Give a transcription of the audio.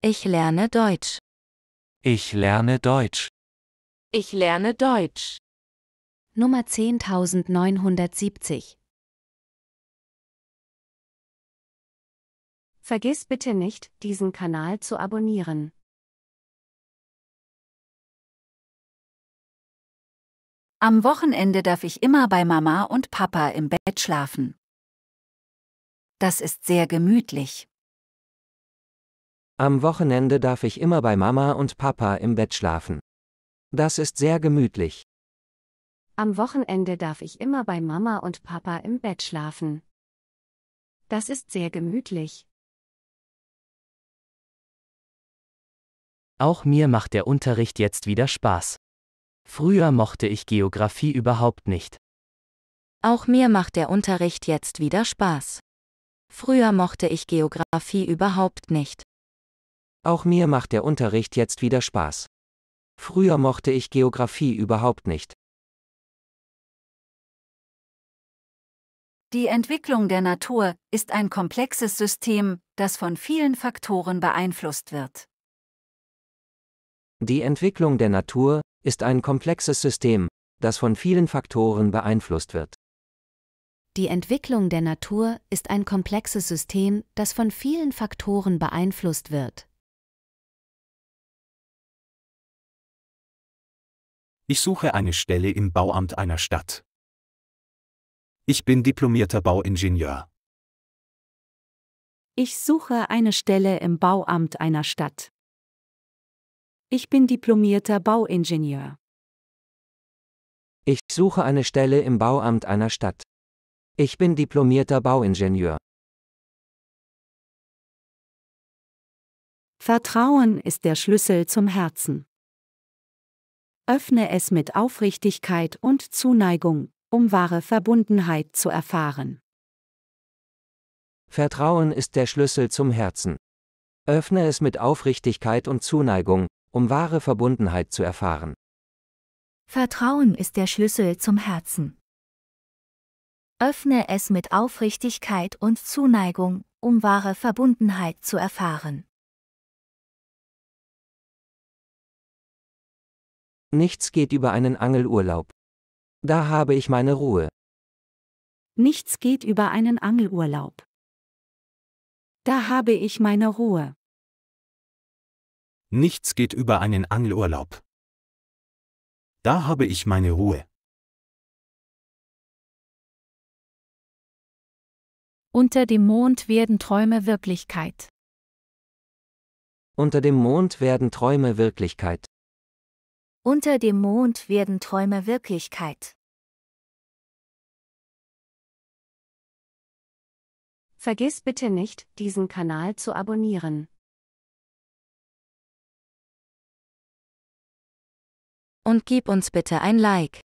Ich lerne Deutsch. Ich lerne Deutsch. Ich lerne Deutsch. Nummer 10970. Vergiss bitte nicht, diesen Kanal zu abonnieren. Am Wochenende darf ich immer bei Mama und Papa im Bett schlafen. Das ist sehr gemütlich. Am Wochenende darf ich immer bei Mama und Papa im Bett schlafen. Das ist sehr gemütlich. Am Wochenende darf ich immer bei Mama und Papa im Bett schlafen. Das ist sehr gemütlich. Auch mir macht der Unterricht jetzt wieder Spaß. Früher mochte ich Geographie überhaupt nicht. Auch mir macht der Unterricht jetzt wieder Spaß. Früher mochte ich Geographie überhaupt nicht. Auch mir macht der Unterricht jetzt wieder Spaß. Früher mochte ich Geografie überhaupt nicht. Die Entwicklung der Natur ist ein komplexes System, das von vielen Faktoren beeinflusst wird. Die Entwicklung der Natur ist ein komplexes System, das von vielen Faktoren beeinflusst wird. Die Entwicklung der Natur ist ein komplexes System, das von vielen Faktoren beeinflusst wird. Ich suche eine Stelle im Bauamt einer Stadt. Ich bin diplomierter Bauingenieur. Ich suche eine Stelle im Bauamt einer Stadt. Ich bin diplomierter Bauingenieur. Ich suche eine Stelle im Bauamt einer Stadt. Ich bin diplomierter Bauingenieur. Vertrauen ist der Schlüssel zum Herzen. Öffne es mit Aufrichtigkeit und Zuneigung, um wahre Verbundenheit zu erfahren. Vertrauen ist der Schlüssel zum Herzen. Öffne es mit Aufrichtigkeit und Zuneigung, um wahre Verbundenheit zu erfahren. Vertrauen ist der Schlüssel zum Herzen. Öffne es mit Aufrichtigkeit und Zuneigung, um wahre Verbundenheit zu erfahren. Nichts geht über einen Angelurlaub. Da habe ich meine Ruhe. Nichts geht über einen Angelurlaub. Da habe ich meine Ruhe. Nichts geht über einen Angelurlaub. Da habe ich meine Ruhe. Unter dem Mond werden Träume Wirklichkeit. Unter dem Mond werden Träume Wirklichkeit. Unter dem Mond werden Träume Wirklichkeit. Vergiss bitte nicht, diesen Kanal zu abonnieren. Und gib uns bitte ein Like.